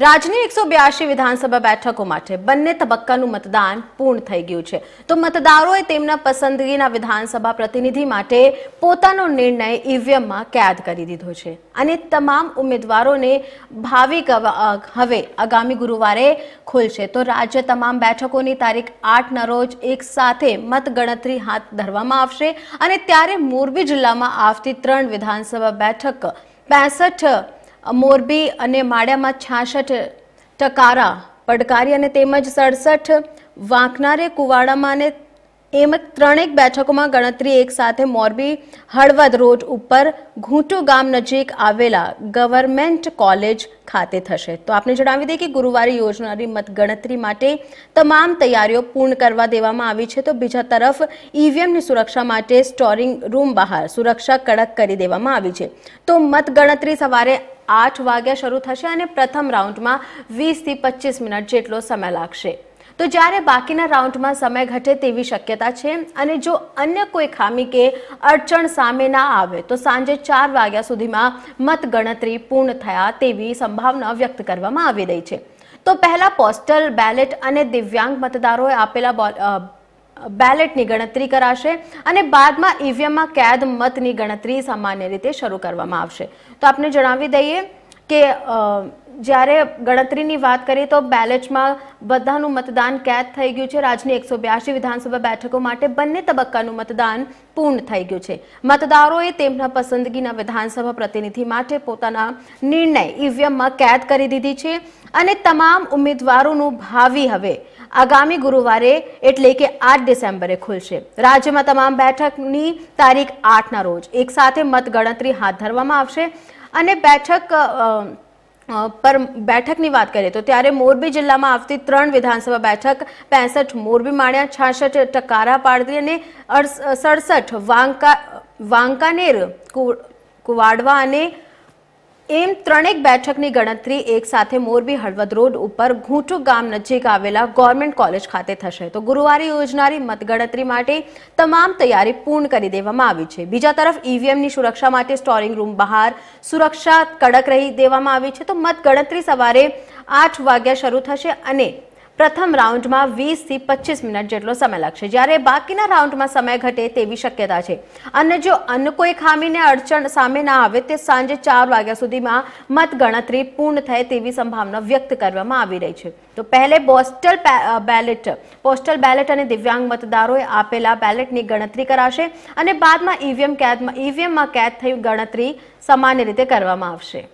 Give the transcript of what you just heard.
રાજની એકસો બ્યાસી વિધાનસભા બેઠકો માટે બંને તબક્કાનું મતદાન પૂર્ણ થઈ ગયું છે તો મતદારોએ તેમના પસંદગીના વિધાનસભા પ્રતિનિધિ માટે પોતાનો નિર્ણય ઈવીએમમાં કેદ કરી દીધો છે અને તમામ ઉમેદવારોને ભાવિક હવે આગામી ગુરુવારે ખુલશે તો રાજ્ય તમામ બેઠકોની તારીખ આઠના રોજ એકસાથે મતગણતરી હાથ ધરવામાં આવશે અને ત્યારે મોરબી જિલ્લામાં આવતી ત્રણ વિધાનસભા બેઠક પેસઠ મોરબી અને માળિયામાં છાસઠ ટકારા પડકારી અને તેમજ સડસઠ વાંકનારે કુવાડામાં અને એમ ત્રણેક બેઠકોમાં ગણતરી એકસાથે મોરબી હળવદ રોડ ઉપર ઘૂંટુ ગામ નજીક આવેલા ગવર્મેન્ટ કોલેજ ખાતે થશે તો આપને જણાવી દઈએ કે ગુરુવારે યોજનારી મતગણતરી માટે તમામ તૈયારીઓ પૂર્ણ કરવા દેવામાં આવી છે તો બીજા તરફ ઈવીએમની સુરક્ષા માટે સ્ટોરિંગ રૂમ બહાર સુરક્ષા કડક કરી દેવામાં આવી છે તો મતગણતરી સવારે આઠ વાગ્યા શરૂ થશે અને પ્રથમ રાઉન્ડમાં વીસથી પચીસ મિનિટ જેટલો સમય લાગશે તો જ્યારે બાકીના રાઉન્ડમાં સમય ઘટે તેવી શક્યતા છે અને જો અન્ય કોઈ ખામી કે અડચણ સામે ના આવે તો સાંજે ચાર વાગ્યા સુધીમાં મતગણતરી પૂર્ણ થયા તેવી સંભાવના વ્યક્ત કરવામાં આવી રહી છે તો પહેલા પોસ્ટલ બેલેટ અને દિવ્યાંગ મતદારોએ આપેલા બેલેટની ગણતરી કરાશે અને બાદમાં ઈવીએમમાં કેદ મતની ગણતરી સામાન્ય રીતે શરૂ કરવામાં આવશે તો આપને જણાવી દઈએ કે જ્યારે ગણતરીની વાત કરીએ તો બેલેટમાં બધાનું મતદાન કેદ થઈ ગયું છે રાજ્યની એકસો બ્યાસી વિધાનસભા બેઠકો માટે બંને તબક્કાનું મતદાન પૂર્ણ થઈ ગયું છે મતદારોએ તેમના પસંદગીના વિધાનસભા પ્રતિનિધિ માટે પોતાના નિર્ણય ઈવીએમમાં કેદ કરી દીધી છે અને તમામ ઉમેદવારોનું ભાવિ હવે આગામી ગુરુવારે એટલે કે આઠ ડિસેમ્બરે ખુલશે રાજ્યમાં તમામ બેઠકની તારીખ આઠના રોજ એકસાથે મતગણતરી હાથ ધરવામાં આવશે અને બેઠક પર બેઠકની વાત કરીએ તો ત્યારે મોરબી જિલ્લામાં આવતી ત્રણ વિધાનસભા બેઠક પેસઠ મોરબી માણ્યા છાસઠ ટકારા પાડતી અને સડસઠ વાંકા વાંકાનેર કુવાડવા અને એમ ત્રણેક બેઠકની ગણતરી એક સાથે મોરબી હળવદ રોડ ઉપર ઘૂંટુ ગામ નજીક આવેલા ગવર્મેન્ટ કોલેજ ખાતે થશે તો ગુરુવારે યોજનારી મતગણતરી માટે તમામ તૈયારી પૂર્ણ કરી દેવામાં આવી છે બીજા તરફ ઈવીએમની સુરક્ષા માટે સ્ટોરિંગ રૂમ બહાર સુરક્ષા કડક રહી દેવામાં આવી છે તો મતગણતરી સવારે આઠ વાગ્યા શરૂ થશે અને પ્રથમ રાઉન્ડમાં વીસથી પચીસ મિનિટ જેટલો સમય લાગશે જ્યારે બાકીના રાઉન્ડમાં સમય ઘટે તેવી શક્યતા છે અને જો અન્ય કોઈ ખામીને અડચણ સામે ના આવે તે સાંજે ચાર વાગ્યા સુધીમાં મતગણતરી પૂર્ણ થાય તેવી સંભાવના વ્યક્ત કરવામાં આવી રહી છે તો પહેલે પોસ્ટલ બેલેટ પોસ્ટલ બેલેટ અને દિવ્યાંગ મતદારોએ આપેલા બેલેટની ગણતરી કરાશે અને બાદમાં ઈવીએમ કેદમાં ઈવીએમમાં કેદ થઈ ગણતરી સામાન્ય રીતે કરવામાં આવશે